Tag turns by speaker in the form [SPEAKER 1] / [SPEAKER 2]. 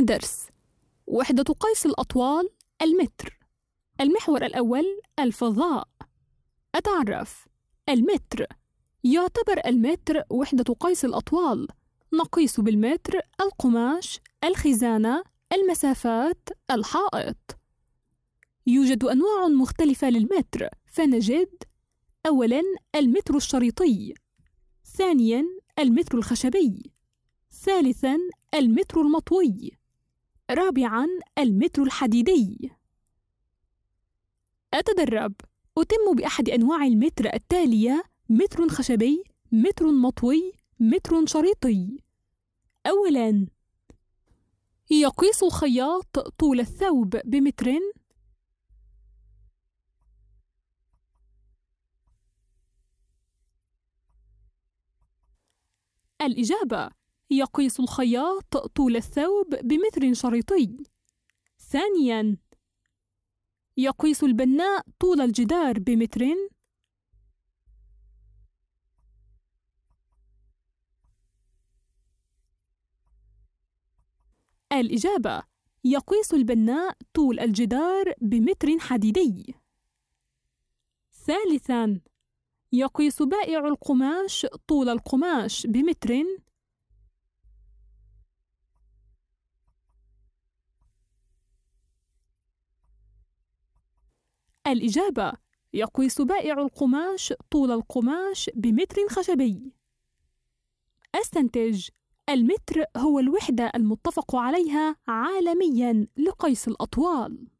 [SPEAKER 1] درس وحدة قيس الأطوال المتر المحور الأول الفضاء أتعرف المتر يعتبر المتر وحدة قيس الأطوال نقيس بالمتر القماش الخزانة المسافات الحائط يوجد أنواع مختلفة للمتر فنجد أولا المتر الشريطي ثانيا المتر الخشبي ثالثا المتر المطوي رابعا المترو الحديدي أتدرب أتم بأحد أنواع المتر التالية متر خشبي متر مطوي متر شريطي أولا يقيس الخياط طول الثوب بمتر الإجابة يقيس الخياط طول الثوب بمتر شريطي ثانيا يقيس البناء طول الجدار بمتر الإجابة يقيس البناء طول الجدار بمتر حديدي ثالثا يقيس بائع القماش طول القماش بمتر الإجابة يقيس بائع القماش طول القماش بمتر خشبي استنتج المتر هو الوحدة المتفق عليها عالميا لقيس الأطوال